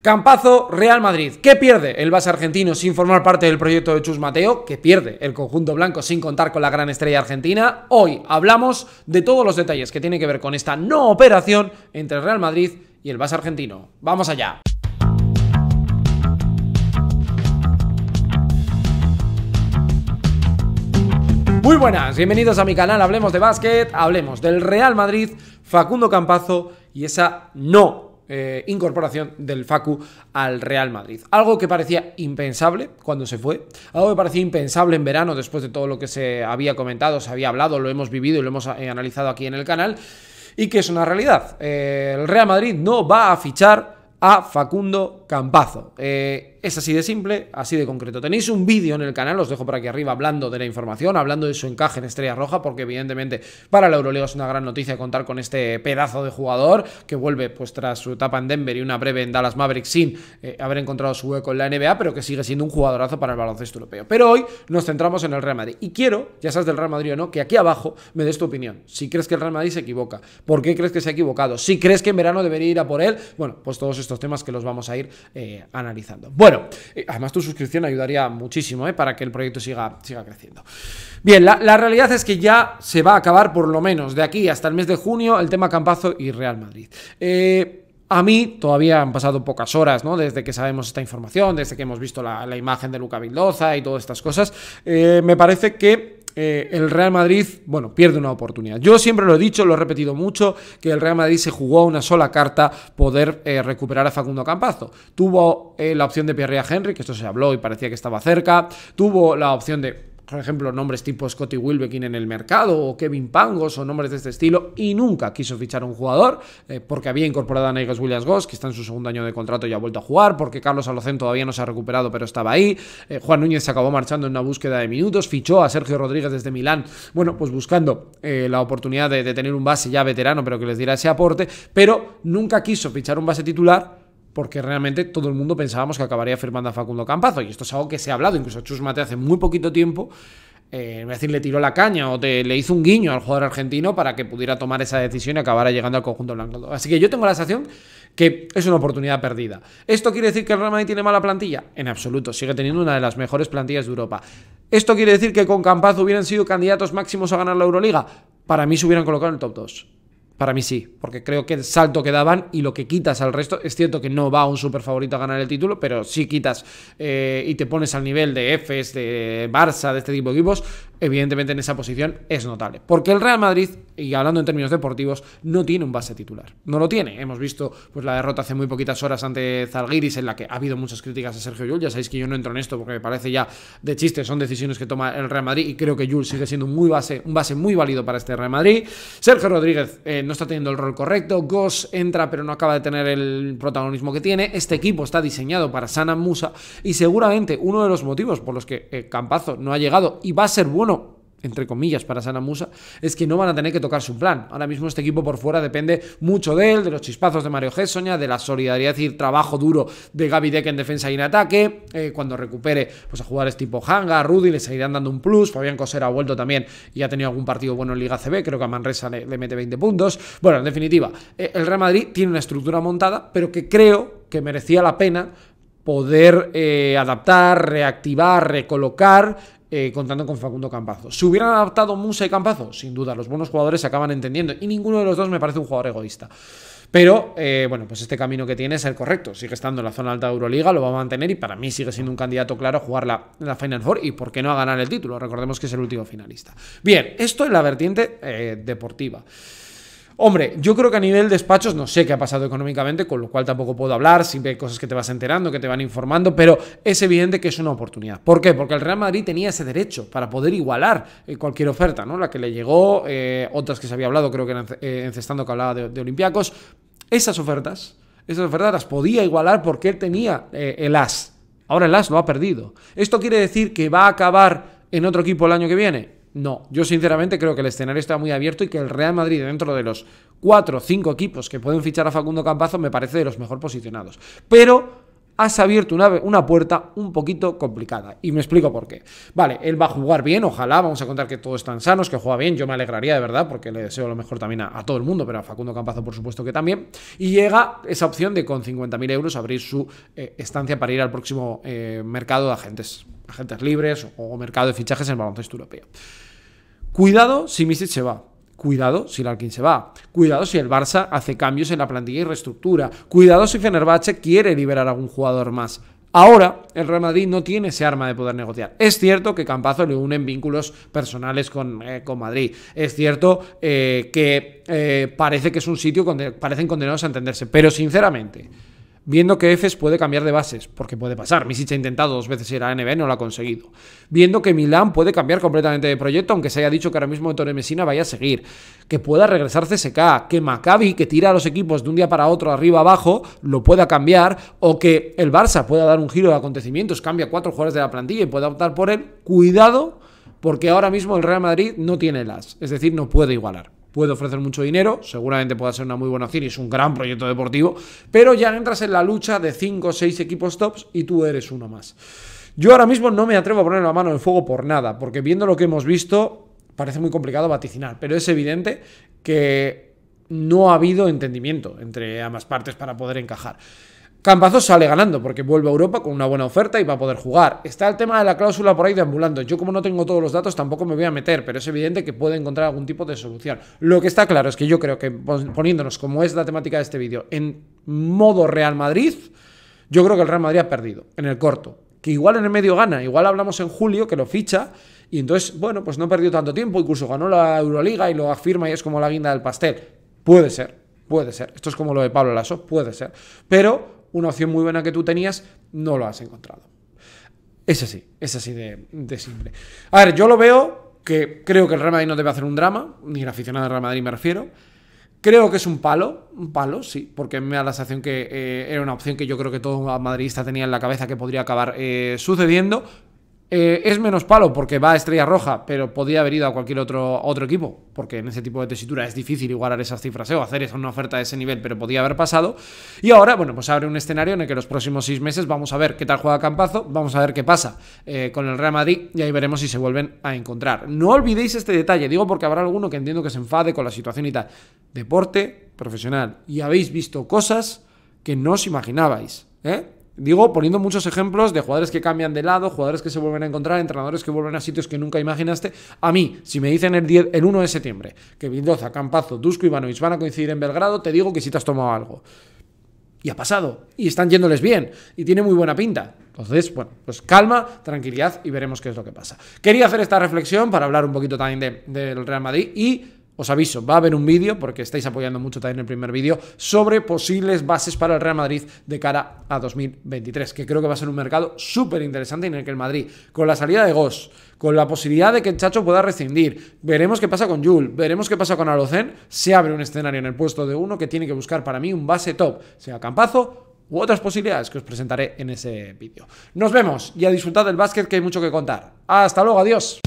Campazo, Real Madrid. ¿Qué pierde el base argentino sin formar parte del proyecto de Chus Mateo? ¿Qué pierde el conjunto blanco sin contar con la gran estrella argentina? Hoy hablamos de todos los detalles que tienen que ver con esta no operación entre el Real Madrid y el base argentino. ¡Vamos allá! Muy buenas, bienvenidos a mi canal Hablemos de Básquet, hablemos del Real Madrid, Facundo Campazo y esa no eh, incorporación del Facu al Real Madrid. Algo que parecía impensable cuando se fue, algo que parecía impensable en verano después de todo lo que se había comentado, se había hablado, lo hemos vivido y lo hemos eh, analizado aquí en el canal, y que es una realidad. Eh, el Real Madrid no va a fichar a Facundo campazo. Eh, es así de simple, así de concreto. Tenéis un vídeo en el canal, os dejo por aquí arriba, hablando de la información, hablando de su encaje en Estrella Roja, porque evidentemente para la Euroliga es una gran noticia contar con este pedazo de jugador que vuelve pues tras su etapa en Denver y una breve en Dallas Mavericks sin eh, haber encontrado su hueco en la NBA, pero que sigue siendo un jugadorazo para el baloncesto europeo. Pero hoy nos centramos en el Real Madrid. Y quiero, ya sabes del Real Madrid o no, que aquí abajo me des tu opinión. Si crees que el Real Madrid se equivoca, ¿por qué crees que se ha equivocado? Si crees que en verano debería ir a por él, bueno, pues todos estos temas que los vamos a ir eh, analizando. Bueno, eh, además tu suscripción ayudaría muchísimo eh, para que el proyecto siga, siga creciendo. Bien, la, realidad es que ya se va a acabar por lo menos de aquí hasta el mes de junio el tema Campazo y Real Madrid. a mí todavía han pasado pocas horas, ¿no? Desde que sabemos esta información, desde que hemos visto la, la imagen de Luca Vildoza y todas estas cosas. me parece que eh, el Real Madrid, bueno, pierde una oportunidad. Yo siempre lo he dicho, lo he repetido mucho, que el Real Madrid se jugó a una sola carta poder eh, recuperar a Facundo Campazo. Tuvo eh, la opción de Pierre Henry, que esto se habló y parecía que estaba cerca. Tuvo la opción de por ejemplo, nombres tipo Scotty Wilbekin en el mercado o Kevin Pangos o nombres de este estilo y nunca quiso fichar un jugador eh, porque había incorporado a Negas Williams Goss, que está en su segundo año de contrato y ha vuelto a jugar, porque Carlos Alocen todavía no se ha recuperado pero estaba ahí, eh, Juan Núñez se acabó marchando en una búsqueda de minutos, fichó a Sergio Rodríguez desde Milán, bueno, pues buscando eh, la oportunidad de tener un base ya veterano pero que les diera ese aporte, pero nunca quiso fichar un base titular porque realmente todo el mundo pensábamos que acabaría firmando a Facundo Campazo. Y esto es algo que se ha hablado, incluso Chusmate hace muy poquito tiempo, eh, es decir, le tiró la caña o te, le hizo un guiño al jugador argentino para que pudiera tomar esa decisión y acabara llegando al conjunto blanco. Así que yo tengo la sensación que es una oportunidad perdida. ¿Esto quiere decir que el Real Madrid tiene mala plantilla? En absoluto, sigue teniendo una de las mejores plantillas de Europa. ¿Esto quiere decir que con Campazo hubieran sido candidatos máximos a ganar la Euroliga? Para mí se hubieran colocado en el top 2. Para mí sí, porque creo que el salto que daban y lo que quitas al resto, es cierto que no va un super favorito a ganar el título, pero si quitas eh, y te pones al nivel de Efes, de Barça, de este tipo de equipos, evidentemente en esa posición es notable. Porque el Real Madrid, y hablando en términos deportivos, no tiene un base titular. No lo tiene. Hemos visto pues, la derrota hace muy poquitas horas ante Zalgiris, en la que ha habido muchas críticas a Sergio Llull. Ya sabéis que yo no entro en esto porque me parece ya de chiste. Son decisiones que toma el Real Madrid y creo que Llull sigue siendo muy base, un base muy válido para este Real Madrid. Sergio Rodríguez eh, no está teniendo el rol correcto. Goss entra pero no acaba de tener el protagonismo que tiene. Este equipo está diseñado para Sana Musa y seguramente uno de los motivos por los que eh, Campazo no ha llegado y va a ser bueno entre comillas, para Sana Musa, es que no van a tener que tocar su plan. Ahora mismo este equipo por fuera depende mucho de él, de los chispazos de Mario Gessoña, de la solidaridad y trabajo duro de Gaby Deck en defensa y en ataque. Eh, cuando recupere pues, a jugadores tipo Hanga, Rudy, le seguirán dando un plus. Fabián Cosera ha vuelto también y ha tenido algún partido bueno en Liga CB, creo que a Manresa le, mete 20 puntos. Bueno, en definitiva, eh, el Real Madrid tiene una estructura montada, pero que creo que merecía la pena poder eh, adaptar, reactivar, recolocar eh, contando con Facundo Campazo. si hubieran adaptado Musa y Campazo? Sin duda, los buenos jugadores se acaban entendiendo y ninguno de los dos me parece un jugador egoísta. Pero, eh, bueno, pues este camino que tiene es el correcto. Sigue estando en la zona alta de Euroliga, lo va a mantener y para mí sigue siendo un candidato claro a jugar la, Final Four y, ¿por qué no, a ganar el título? Recordemos que es el último finalista. Bien, esto es la vertiente eh, deportiva. Hombre, yo creo que a nivel de despachos no sé qué ha pasado económicamente, con lo cual tampoco puedo hablar, siempre hay cosas que te vas enterando, que te van informando, pero es evidente que es una oportunidad. ¿Por qué? Porque el Real Madrid tenía ese derecho para poder igualar eh, cualquier oferta, ¿no? La que le llegó, eh, otras que se había hablado, creo que eran eh, encestando que hablaba de, de Olympiacos. Esas ofertas, esas ofertas las podía igualar porque él tenía el as. Ahora el as lo ha perdido. ¿Esto quiere decir que va a acabar en otro equipo el año que viene? No, yo sinceramente creo que el escenario está muy abierto y que el Real Madrid, dentro de los cuatro o cinco equipos que pueden fichar a Facundo Campazo, me parece de los mejor posicionados. Pero has abierto una, una, puerta un poquito complicada. Y me explico por qué. Vale, él va a jugar bien, ojalá, vamos a contar que todos están sanos, que juega bien, yo me alegraría de verdad, porque le deseo lo mejor también a, todo el mundo, pero a Facundo Campazo por supuesto que también. Y llega esa opción de con 50.000 euros abrir su eh, estancia para ir al próximo eh, mercado de agentes, agentes libres o, mercado de fichajes en baloncesto europeo. Cuidado si Misic se va. Cuidado si Larkin se va. Cuidado si el Barça hace cambios en la plantilla y reestructura. Cuidado si Fenerbahce quiere liberar a algún jugador más. Ahora el Real Madrid no tiene ese arma de poder negociar. Es cierto que Campazo le unen vínculos personales con, eh, Madrid. Es cierto eh, que eh, parece que es un sitio donde parecen condenados a entenderse. Pero sinceramente, Viendo que Efes puede cambiar de bases, porque puede pasar. Misich ha intentado dos veces ir a NB, no lo ha conseguido. Viendo que Milán puede cambiar completamente de proyecto, aunque se haya dicho que ahora mismo Torre Messina vaya a seguir. Que pueda regresar CSK, que Maccabi, que tira a los equipos de un día para otro arriba abajo, lo pueda cambiar. O que el Barça pueda dar un giro de acontecimientos, cambia cuatro jugadores de la plantilla y pueda optar por él. Cuidado, porque ahora mismo el Real Madrid no tiene las, es decir, no puede igualar puede ofrecer mucho dinero, seguramente pueda ser una muy buena opción y es un gran proyecto deportivo, pero ya entras en la lucha de 5 o 6 equipos tops y tú eres uno más. Yo ahora mismo no me atrevo a poner la mano en fuego por nada, porque viendo lo que hemos visto, parece muy complicado vaticinar, pero es evidente que no ha habido entendimiento entre ambas partes para poder encajar. Campazo sale ganando porque vuelve a Europa con una buena oferta y va a poder jugar. Está el tema de la cláusula por ahí deambulando. Yo como no tengo todos los datos tampoco me voy a meter, pero es evidente que puede encontrar algún tipo de solución. Lo que está claro es que yo creo que poniéndonos como es la temática de este vídeo en modo Real Madrid, yo creo que el Real Madrid ha perdido en el corto. Que igual en el medio gana, igual hablamos en julio que lo ficha y entonces, bueno, pues no perdió tanto tiempo, incluso ganó la Euroliga y lo afirma y es como la guinda del pastel. Puede ser, puede ser. Esto es como lo de Pablo Lasso, puede ser. Pero una opción muy buena que tú tenías, no lo has encontrado. Es así, es así de, de simple. A ver, yo lo veo que creo que el Real Madrid no debe hacer un drama, ni el aficionado del Real Madrid me refiero. Creo que es un palo, un palo, sí, porque me da la sensación que eh, era una opción que yo creo que todo madridista tenía en la cabeza que podría acabar eh, sucediendo. Eh, es menos palo porque va a Estrella Roja, pero podría haber ido a cualquier otro, otro equipo, porque en ese tipo de tesitura es difícil igualar esas cifras ¿eh? o hacer una oferta de ese nivel, pero podía haber pasado. Y ahora, bueno, pues abre un escenario en el que los próximos seis meses vamos a ver qué tal juega Campazo, vamos a ver qué pasa eh, con el Real Madrid y ahí veremos si se vuelven a encontrar. No olvidéis este detalle, digo porque habrá alguno que entiendo que se enfade con la situación y tal. Deporte profesional. Y habéis visto cosas que no os imaginabais, ¿eh? Digo, poniendo muchos ejemplos de jugadores que cambian de lado, jugadores que se vuelven a encontrar, entrenadores que vuelven a sitios que nunca imaginaste. A mí, si me dicen el, el 1 de septiembre que vindoza Campazo, Dusko y Ivanovic van a coincidir en Belgrado, te digo que si te has tomado algo. Y ha pasado. Y están yéndoles bien. Y tiene muy buena pinta. Entonces, bueno, pues calma, tranquilidad y veremos qué es lo que pasa. Quería hacer esta reflexión para hablar un poquito también del Real Madrid y os aviso, va a haber un vídeo, porque estáis apoyando mucho también el primer vídeo, sobre posibles bases para el Real Madrid de cara a 2023, que creo que va a ser un mercado súper interesante en el que el Madrid, con la salida de Goss, con la posibilidad de que el Chacho pueda rescindir, veremos qué pasa con Yul, veremos qué pasa con Alocen, se abre un escenario en el puesto de uno que tiene que buscar para mí un base top, sea Campazo u otras posibilidades que os presentaré en ese vídeo. Nos vemos y a disfrutar del básquet que hay mucho que contar. Hasta luego, adiós.